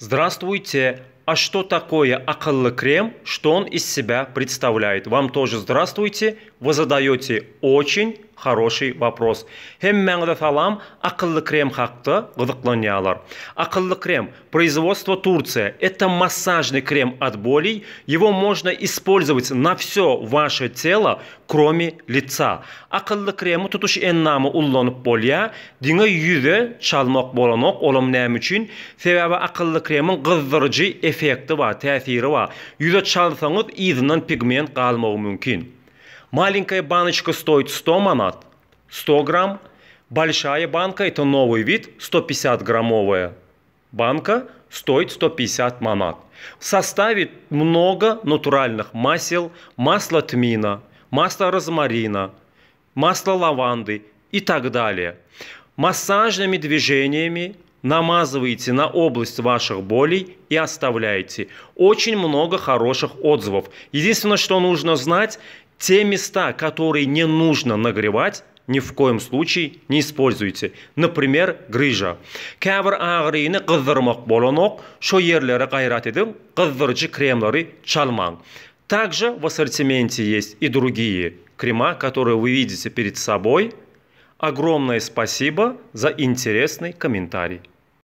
Здравствуйте! а что такое акыллы крем, что он из себя представляет. Вам тоже здравствуйте, вы задаете очень хороший вопрос. Хеммәңді салам, ақыллы крем хақты ғыдықланялар. Ақыллы крем, производство Турция. Это массажный крем от болей. Его можно использовать на все ваше тело, кроме лица. Ақыллы крем уж эннамы улланып болия. Діңі yüzü чалмақ боланок olamнәм үшін. Себебі ақыллы кремін қыздырыcı эффект effekti bar, täsiri bar. Ýüze çalsanız izinden pigment galmagy mümkin. Маленькая баночка стоит 100 манат, 100 грамм. Большая банка – это новый вид, 150-граммовая банка стоит 150 манат. В составе много натуральных масел, масло тмина, масло розмарина, масло лаванды и так далее. Массажными движениями намазываете на область ваших болей и оставляете. Очень много хороших отзывов. Единственное, что нужно знать, те места, которые не нужно нагревать, ни в коем случае не используйте. Например, грыжа. Кәбір ағырыйны қыздырмақ боланоқ, шо ерлері қайрат едім, қыздыржы кремлары чалман. Также в ассортименте есть и другие крема, которые вы видите перед собой. Огромное спасибо за интересный комментарий.